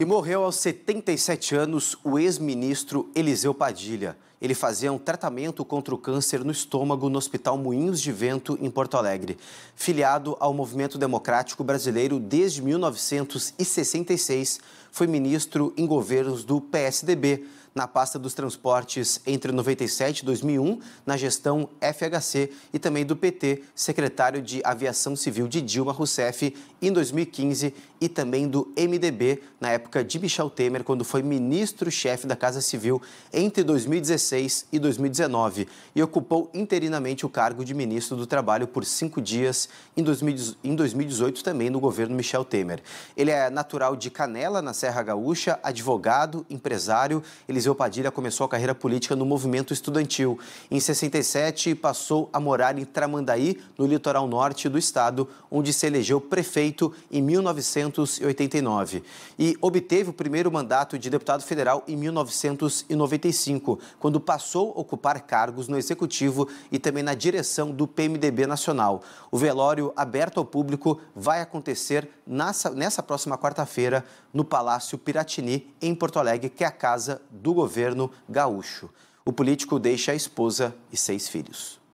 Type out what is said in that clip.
E morreu aos 77 anos o ex-ministro Eliseu Padilha. Ele fazia um tratamento contra o câncer no estômago no Hospital Moinhos de Vento, em Porto Alegre. Filiado ao Movimento Democrático Brasileiro desde 1966, foi ministro em governos do PSDB, na pasta dos transportes entre 97 e 2001, na gestão FHC, e também do PT, secretário de Aviação Civil de Dilma Rousseff, em 2015, e também do MDB, na época de Michel Temer, quando foi ministro-chefe da Casa Civil, entre 2016 2016 e 2019 e ocupou interinamente o cargo de ministro do Trabalho por cinco dias em 2018 também no governo Michel Temer. Ele é natural de Canela, na Serra Gaúcha, advogado, empresário. Eliseu Padilha começou a carreira política no movimento estudantil. Em 67, passou a morar em Tramandaí, no litoral norte do estado, onde se elegeu prefeito em 1989 e obteve o primeiro mandato de deputado federal em 1995, quando quando passou a ocupar cargos no executivo e também na direção do PMDB nacional. O velório aberto ao público vai acontecer nessa, nessa próxima quarta-feira no Palácio Piratini, em Porto Alegre, que é a casa do governo gaúcho. O político deixa a esposa e seis filhos.